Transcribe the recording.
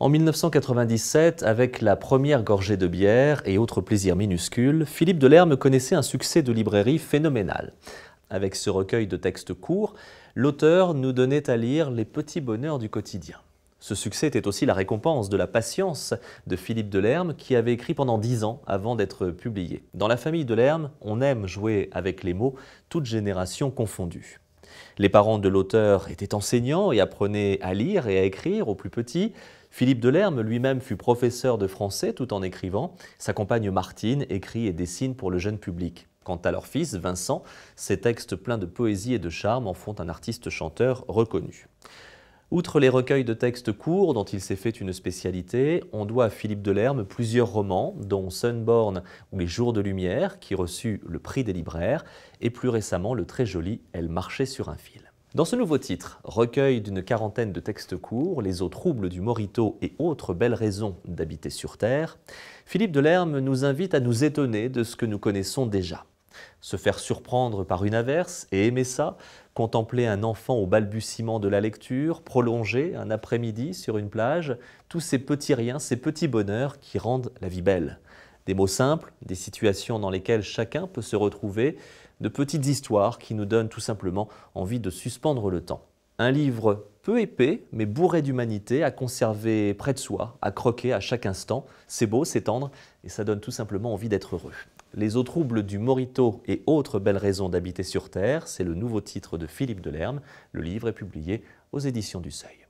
En 1997, avec la première gorgée de bière et autres plaisirs minuscules, Philippe Delerme connaissait un succès de librairie phénoménal. Avec ce recueil de textes courts, l'auteur nous donnait à lire les petits bonheurs du quotidien. Ce succès était aussi la récompense de la patience de Philippe Delerme qui avait écrit pendant dix ans avant d'être publié. Dans la famille Lerme, on aime jouer avec les mots, toutes générations confondues. Les parents de l'auteur étaient enseignants et apprenaient à lire et à écrire au plus petits. Philippe Delerme lui-même fut professeur de français tout en écrivant. Sa compagne Martine écrit et dessine pour le jeune public. Quant à leur fils, Vincent, ses textes pleins de poésie et de charme en font un artiste-chanteur reconnu. Outre les recueils de textes courts dont il s'est fait une spécialité, on doit à Philippe Delerme plusieurs romans, dont Sunborn ou Les Jours de Lumière, qui reçut le prix des libraires, et plus récemment le très joli Elle marchait sur un fil. Dans ce nouveau titre, recueil d'une quarantaine de textes courts, Les eaux troubles du Morito et autres belles raisons d'habiter sur Terre, Philippe Delerme nous invite à nous étonner de ce que nous connaissons déjà se faire surprendre par une averse et aimer ça, contempler un enfant au balbutiement de la lecture, prolonger un après-midi sur une plage, tous ces petits riens, ces petits bonheurs qui rendent la vie belle. Des mots simples, des situations dans lesquelles chacun peut se retrouver, de petites histoires qui nous donnent tout simplement envie de suspendre le temps. Un livre peu épais, mais bourré d'humanité, à conserver près de soi, à croquer à chaque instant. C'est beau, c'est tendre, et ça donne tout simplement envie d'être heureux. Les eaux troubles du Morito et autres belles raisons d'habiter sur Terre, c'est le nouveau titre de Philippe Delerme. Le livre est publié aux éditions du Seuil.